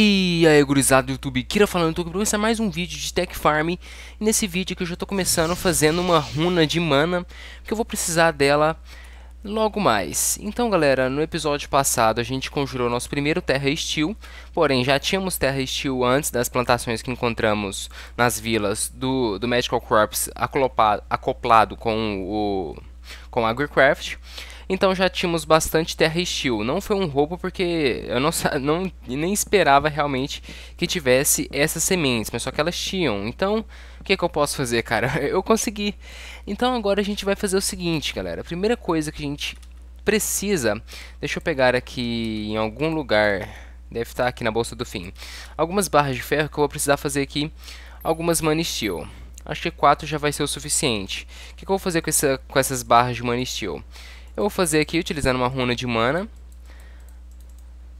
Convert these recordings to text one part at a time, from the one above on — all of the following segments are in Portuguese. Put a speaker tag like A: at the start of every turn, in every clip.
A: E aí gurizada do YouTube, Kira falando, tô aqui pra começar mais um vídeo de Tech Farm E nesse vídeo que eu já tô começando fazendo uma runa de mana Porque eu vou precisar dela logo mais Então galera, no episódio passado a gente conjurou nosso primeiro Terra Steel Porém, já tínhamos Terra Steel antes das plantações que encontramos nas vilas do, do Magical Corps acoplado, acoplado com o com Agricraft então já tínhamos bastante terra e steel. Não foi um roubo porque eu não, não nem esperava realmente que tivesse essas sementes, mas só que elas tinham. Então, o que, que eu posso fazer, cara? Eu consegui. Então agora a gente vai fazer o seguinte, galera. A primeira coisa que a gente precisa... Deixa eu pegar aqui em algum lugar... Deve estar tá aqui na bolsa do fim. Algumas barras de ferro que eu vou precisar fazer aqui. Algumas manisteel acho que 4 já vai ser o suficiente. O que, que, eu vou fazer com, essa, com essas barras de Manisteel? Eu vou fazer aqui, utilizando uma runa de mana,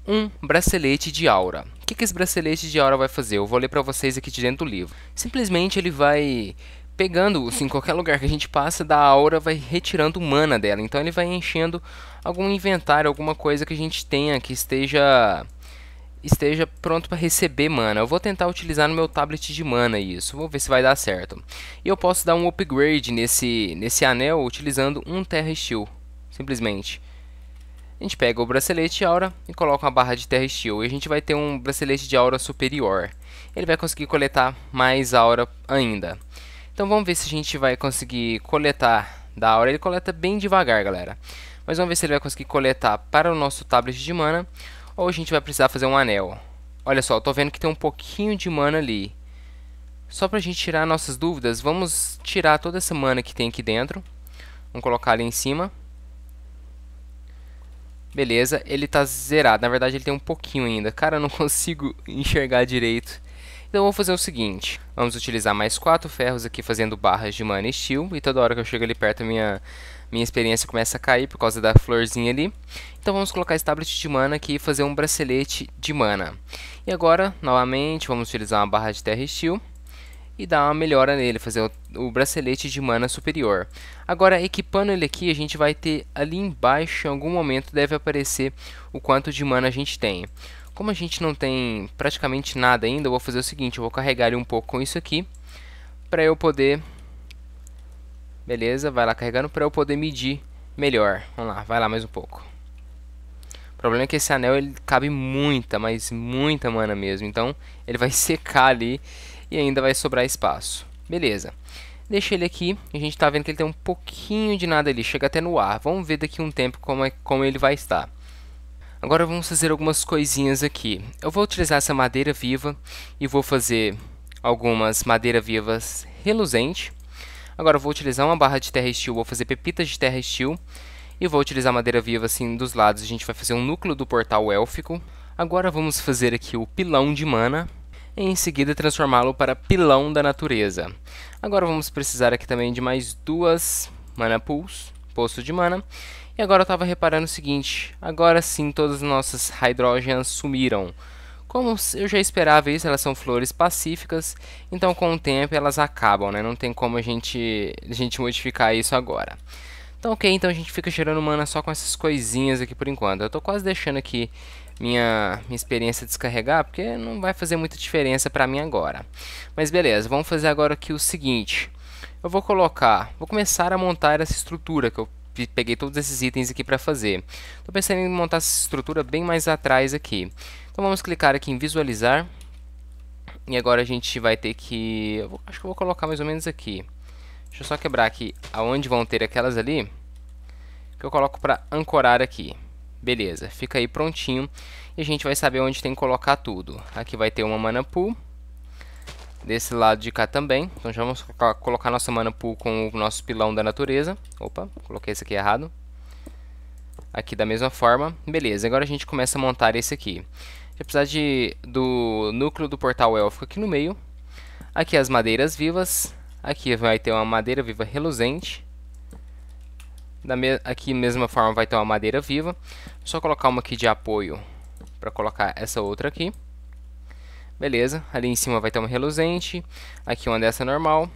A: um bracelete de aura. O que, que esse bracelete de aura vai fazer? Eu vou ler para vocês aqui de dentro do livro. Simplesmente ele vai pegando, assim, qualquer lugar que a gente passa da aura, vai retirando mana dela. Então ele vai enchendo algum inventário, alguma coisa que a gente tenha que esteja esteja pronto para receber mana. Eu vou tentar utilizar no meu tablet de mana isso. Vou ver se vai dar certo. E eu posso dar um upgrade nesse nesse anel utilizando um Terra Steel simplesmente. A gente pega o bracelete de aura e coloca uma barra de terra steel. E a gente vai ter um bracelete de aura superior. Ele vai conseguir coletar mais aura ainda. Então vamos ver se a gente vai conseguir coletar da aura. Ele coleta bem devagar, galera. Mas vamos ver se ele vai conseguir coletar para o nosso tablet de mana. Ou a gente vai precisar fazer um anel. Olha só, eu tô vendo que tem um pouquinho de mana ali. Só para a gente tirar nossas dúvidas, vamos tirar toda essa mana que tem aqui dentro. Vamos colocar ali em cima. Beleza, ele tá zerado. Na verdade, ele tem um pouquinho ainda. Cara, eu não consigo enxergar direito. Então vou fazer o seguinte, vamos utilizar mais quatro ferros aqui fazendo barras de mana e steel, e toda hora que eu chego ali perto a minha, minha experiência começa a cair por causa da florzinha ali. Então vamos colocar esse tablet de mana aqui e fazer um bracelete de mana. E agora, novamente, vamos utilizar uma barra de terra e steel, e dar uma melhora nele, fazer o, o, bracelete de mana superior. Agora, equipando ele aqui, a gente vai ter ali embaixo, em algum momento, deve aparecer o quanto de mana a gente tem. Como a gente não tem praticamente nada ainda, eu vou fazer o seguinte, eu vou carregar ele um pouco com isso aqui, para eu poder... Beleza, vai lá carregando para eu poder medir melhor. Vamos lá, vai lá mais um pouco. O problema é que esse anel ele cabe muita, mas muita mana mesmo. Então ele vai secar ali e ainda vai sobrar espaço. Beleza. Deixa ele aqui, a gente está vendo que ele tem um pouquinho de nada ali, chega até no ar. Vamos ver daqui um tempo como, é, como ele vai estar. Agora vamos fazer algumas coisinhas aqui. Eu vou utilizar essa madeira viva e vou fazer algumas madeiras vivas reluzentes. Agora eu vou utilizar uma barra de terra steel, vou fazer pepitas de terra steel. E vou utilizar madeira viva assim dos lados, a gente vai fazer um núcleo do portal élfico. Agora vamos fazer aqui o pilão de mana e em seguida transformá-lo para pilão da natureza. Agora vamos precisar aqui também de mais duas mana pools, poço de mana. E agora eu estava reparando o seguinte, agora sim todas as nossas hidrógenas sumiram. Como eu já esperava isso, elas são flores pacíficas, então com o tempo elas acabam, né? Não tem como a gente, a gente modificar isso agora. Então ok, então a gente fica gerando mana só com essas coisinhas aqui por enquanto. Eu tô quase deixando aqui minha, minha experiência descarregar, porque não vai fazer muita diferença pra mim agora. Mas beleza, vamos fazer agora aqui o seguinte. Eu vou colocar, vou começar a montar essa estrutura que eu peguei todos esses itens aqui para fazer. Estou pensando em montar essa estrutura bem mais atrás aqui. Então vamos clicar aqui em visualizar. E agora a gente vai ter que... Eu acho que eu vou colocar mais ou menos aqui. Deixa eu só quebrar aqui aonde vão ter aquelas ali, que eu coloco para ancorar aqui. Beleza, fica aí prontinho e a gente vai saber onde tem que colocar tudo. Aqui vai ter uma mana pool, desse lado de cá também. Então já vamos colocar nossa mana pool com o nosso pilão da natureza. Opa, coloquei esse aqui errado. Aqui da mesma forma. Beleza, agora a gente começa a montar esse aqui. Vai precisar de, do núcleo do portal élfico aqui no meio. Aqui as madeiras vivas, Aqui vai ter uma madeira viva reluzente. Da me aqui, mesma forma, vai ter uma madeira viva. Só colocar uma aqui de apoio para colocar essa outra aqui. Beleza, ali em cima vai ter uma reluzente. Aqui uma dessa normal.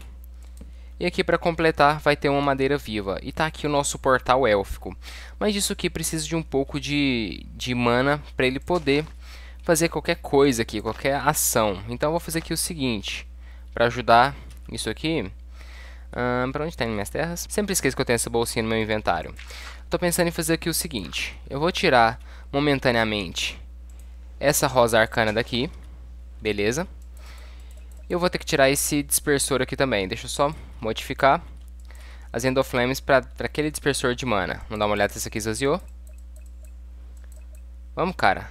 A: E aqui para completar vai ter uma madeira viva. E tá aqui o nosso portal élfico. Mas isso aqui precisa de um pouco de, de mana para ele poder fazer qualquer coisa aqui, qualquer ação. Então eu vou fazer aqui o seguinte, para ajudar isso aqui. Hum, pra onde tá em minhas terras? Sempre esqueço que eu tenho essa bolsinha no meu inventário. Tô pensando em fazer aqui o seguinte. Eu vou tirar momentaneamente essa rosa arcana daqui. Beleza. Eu vou ter que tirar esse dispersor aqui também. Deixa eu só modificar as endoflames para aquele dispersor de mana. Vamos dar uma olhada se isso aqui esvaziou. Vamos, cara.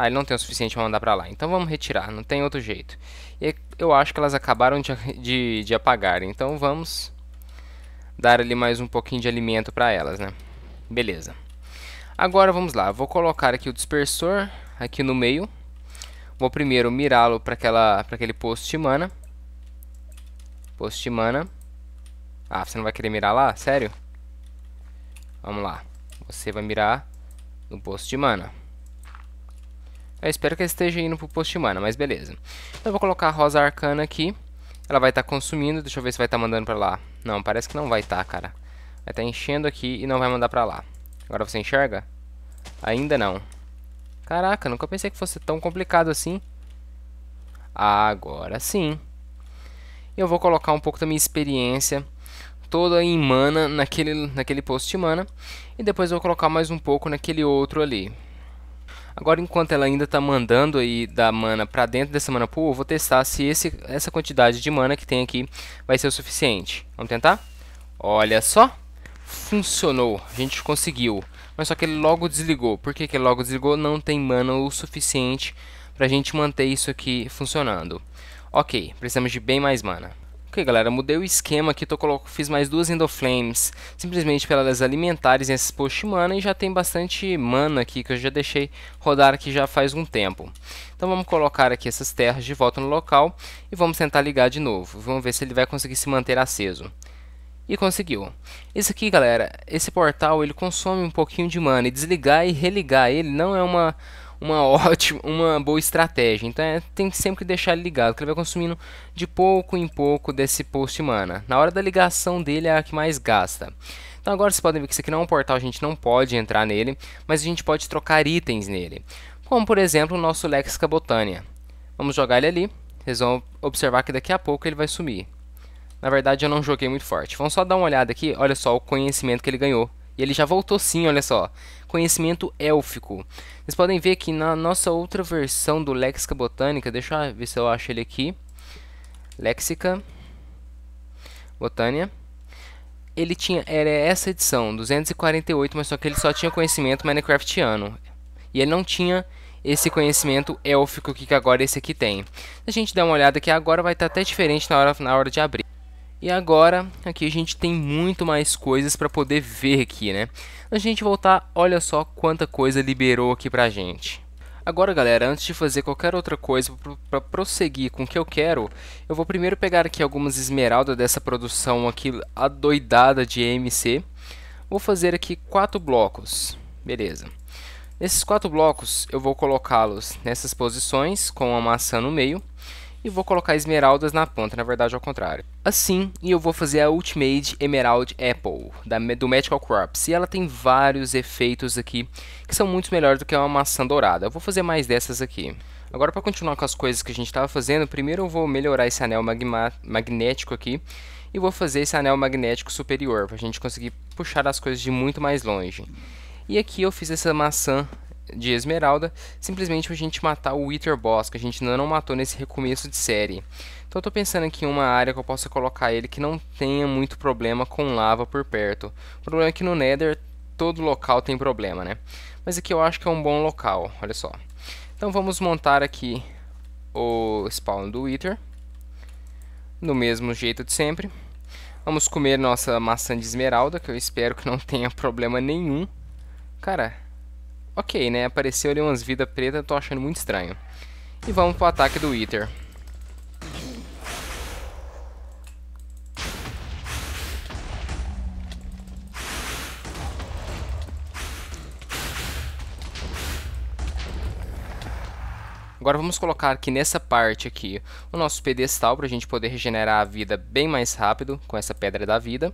A: Ah, ele não tem o suficiente para mandar para lá. Então vamos retirar, não tem outro jeito. E eu acho que elas acabaram de, de, de apagar, então vamos dar ali mais um pouquinho de alimento para elas, né? Beleza. Agora vamos lá, vou colocar aqui o dispersor aqui no meio. Vou primeiro mirá-lo para aquele posto de mana. Posto de mana. Ah, você não vai querer mirar lá? Sério? Vamos lá. Você vai mirar no posto de mana. Eu espero que ela esteja indo pro post mana, mas beleza. Então eu vou colocar a rosa arcana aqui. Ela vai estar tá consumindo, deixa eu ver se vai estar tá mandando pra lá. Não, parece que não vai estar, tá, cara. Vai estar tá enchendo aqui e não vai mandar pra lá. Agora você enxerga? Ainda não. Caraca, nunca pensei que fosse tão complicado assim. Agora sim. Eu vou colocar um pouco da minha experiência toda em mana naquele, naquele post de mana. E depois eu vou colocar mais um pouco naquele outro ali. Agora, enquanto ela ainda está mandando aí da mana para dentro dessa mana pool, eu vou testar se esse, essa quantidade de mana que tem aqui vai ser o suficiente. Vamos tentar? Olha só! Funcionou! A gente conseguiu. Mas só que ele logo desligou. Por que, que ele logo desligou? Não tem mana o suficiente para a gente manter isso aqui funcionando. Ok, precisamos de bem mais mana. Ok, galera, mudei o esquema aqui, tô coloco, fiz mais duas Flames, simplesmente pelas elas alimentarem esses post mana e já tem bastante mana aqui que eu já deixei rodar aqui já faz um tempo. Então vamos colocar aqui essas terras de volta no local e vamos tentar ligar de novo. Vamos ver se ele vai conseguir se manter aceso e conseguiu. Isso aqui, galera, esse portal ele consome um pouquinho de mana e desligar e religar ele não é uma uma ótima, uma boa estratégia. Então é, tem sempre que deixar ele ligado, que ele vai consumindo de pouco em pouco desse post mana. Na hora da ligação dele é a que mais gasta. Então agora vocês podem ver que isso aqui não é um portal, a gente não pode entrar nele, mas a gente pode trocar itens nele. Como por exemplo o nosso Lexica Botânia. Vamos jogar ele ali, vocês vão observar que daqui a pouco ele vai sumir. Na verdade eu não joguei muito forte. Vamos só dar uma olhada aqui, olha só o conhecimento que ele ganhou e ele já voltou sim, olha só. Conhecimento élfico. Vocês podem ver que na nossa outra versão do Léxica Botânica, deixa eu ver se eu acho ele aqui. Léxica Botânia. Ele tinha, era essa edição, 248, mas só que ele só tinha conhecimento minecraftiano. E ele não tinha esse conhecimento élfico que agora esse aqui tem. Se a gente der uma olhada aqui agora, vai estar até diferente na hora, na hora de abrir. E agora, aqui a gente tem muito mais coisas para poder ver aqui, né? A gente voltar, olha só quanta coisa liberou aqui pra gente. Agora, galera, antes de fazer qualquer outra coisa para prosseguir com o que eu quero, eu vou primeiro pegar aqui algumas esmeraldas dessa produção aqui adoidada de EMC. Vou fazer aqui quatro blocos, beleza. Nesses quatro blocos, eu vou colocá-los nessas posições, com a maçã no meio e vou colocar esmeraldas na ponta, na verdade ao contrário. Assim, e eu vou fazer a Ultimate Emerald Apple, da, do Medical Crops, e ela tem vários efeitos aqui que são muito melhores do que uma maçã dourada. Eu vou fazer mais dessas aqui. Agora para continuar com as coisas que a gente estava fazendo, primeiro eu vou melhorar esse anel magnético aqui, e vou fazer esse anel magnético superior, para a gente conseguir puxar as coisas de muito mais longe. E aqui eu fiz essa maçã de Esmeralda, simplesmente a gente matar o Wither Boss, que a gente ainda não matou nesse recomeço de série. Então eu tô pensando aqui em uma área que eu possa colocar ele que não tenha muito problema com lava por perto. O problema é que no Nether todo local tem problema, né? Mas aqui eu acho que é um bom local, olha só. Então vamos montar aqui o spawn do Wither. Do mesmo jeito de sempre. Vamos comer nossa maçã de esmeralda, que eu espero que não tenha problema nenhum. Cara, Ok, né? Apareceu ali umas vidas pretas, tô achando muito estranho. E vamos pro ataque do Wither. Agora vamos colocar aqui nessa parte aqui o nosso pedestal para a gente poder regenerar a vida bem mais rápido com essa pedra da vida.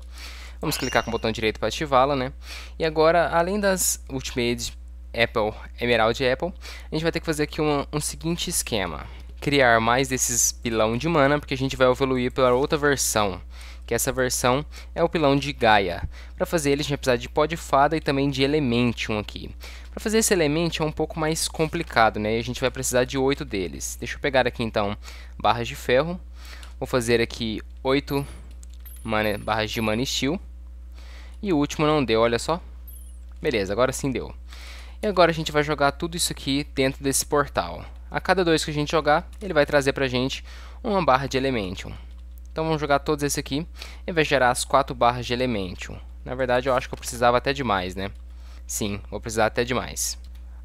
A: Vamos clicar com o botão direito para ativá-la, né? E agora, além das ultimates Apple Emerald Apple, a gente vai ter que fazer aqui um, um seguinte esquema. Criar mais desses pilão de mana, porque a gente vai evoluir para outra versão que essa versão é o pilão de Gaia. Para fazer ele, a gente vai precisar de pó de fada e também de Elementium aqui. Para fazer esse elemento é um pouco mais complicado, né? E a gente vai precisar de 8 deles. Deixa eu pegar aqui então barras de ferro. Vou fazer aqui 8 barras de Mana Steel. E o último não deu, olha só. Beleza, agora sim deu. E agora a gente vai jogar tudo isso aqui dentro desse portal. A cada dois que a gente jogar, ele vai trazer para a gente uma barra de Elementium. Então vamos jogar todos esses aqui e vai gerar as quatro barras de Elementium. Na verdade eu acho que eu precisava até de mais, né? Sim, vou precisar até de mais.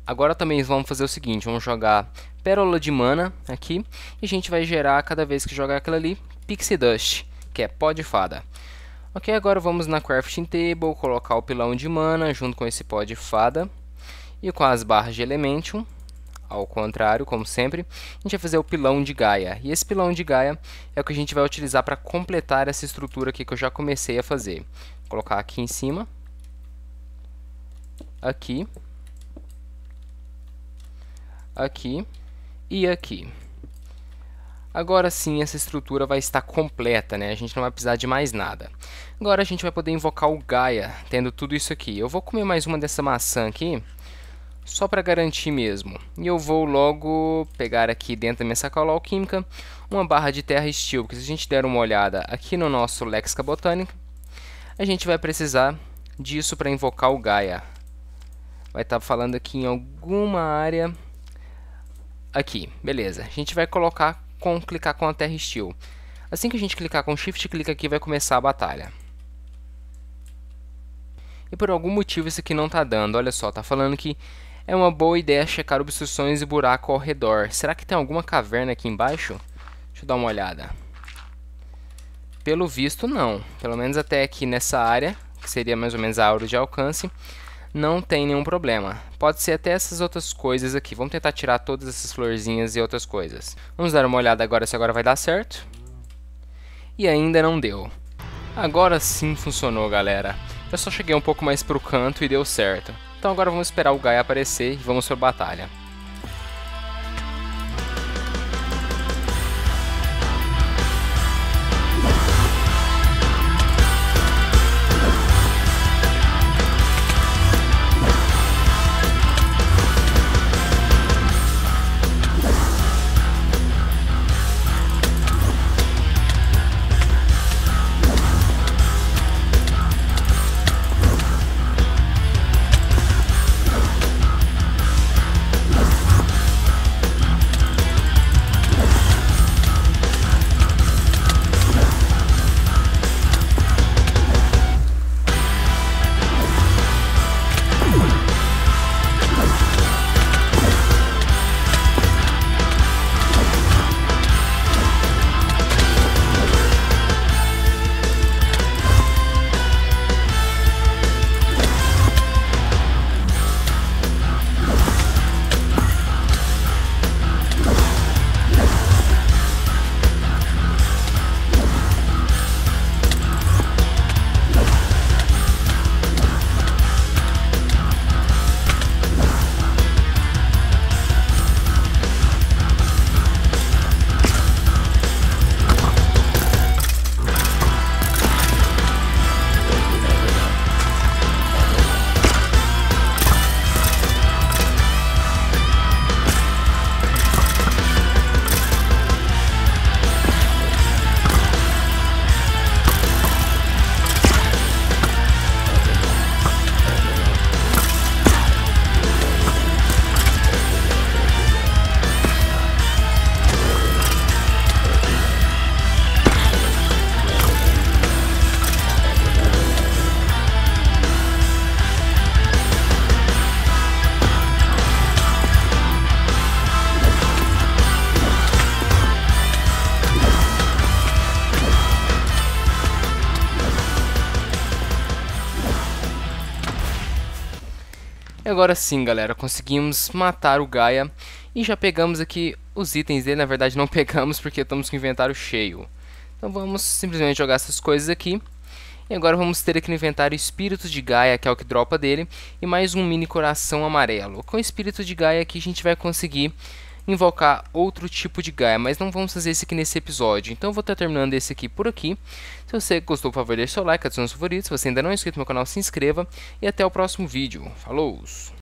A: Agora também vamos fazer o seguinte, vamos jogar Pérola de Mana aqui e a gente vai gerar cada vez que jogar aquela ali, Pixie Dust, que é pó de fada. Ok, agora vamos na Crafting Table, colocar o pilão de mana junto com esse pó de fada e com as barras de elementium, ao contrário, como sempre, a gente vai fazer o pilão de Gaia. E esse pilão de Gaia é o que a gente vai utilizar para completar essa estrutura aqui que eu já comecei a fazer. Vou colocar aqui em cima, aqui, aqui e aqui. Agora sim essa estrutura vai estar completa, né? a gente não vai precisar de mais nada. Agora a gente vai poder invocar o Gaia, tendo tudo isso aqui. Eu vou comer mais uma dessa maçã aqui, só para garantir mesmo. E eu vou logo pegar aqui dentro da minha sacola alquímica uma barra de terra steel, porque se a gente der uma olhada aqui no nosso Lexica Botânica, a gente vai precisar disso para invocar o Gaia. Vai estar tá falando aqui em alguma área. Aqui, beleza. A gente vai colocar com clicar com a terra steel. Assim que a gente clicar com shift clica aqui vai começar a batalha. E por algum motivo isso aqui não está dando. Olha só, está falando que é uma boa ideia checar obstruções e buraco ao redor. Será que tem alguma caverna aqui embaixo? Deixa eu dar uma olhada. Pelo visto, não. Pelo menos até aqui nessa área, que seria mais ou menos a área de alcance, não tem nenhum problema. Pode ser até essas outras coisas aqui. Vamos tentar tirar todas essas florzinhas e outras coisas. Vamos dar uma olhada agora se agora vai dar certo. E ainda não deu. Agora sim funcionou, galera. Eu só cheguei um pouco mais pro canto e deu certo. Então agora vamos esperar o Gaia aparecer e vamos a batalha. agora sim, galera, conseguimos matar o Gaia e já pegamos aqui os itens dele. Na verdade, não pegamos porque estamos com o inventário cheio. Então vamos simplesmente jogar essas coisas aqui. E agora vamos ter aqui no inventário Espírito de Gaia, que é o que dropa dele, e mais um mini coração amarelo. Com o Espírito de Gaia aqui a gente vai conseguir invocar outro tipo de Gaia, mas não vamos fazer isso aqui nesse episódio. Então eu vou estar terminando esse aqui por aqui. Se você gostou, por favor, deixe seu like, adicione os favoritos. Se você ainda não é inscrito no meu canal, se inscreva. E até o próximo vídeo. Falou!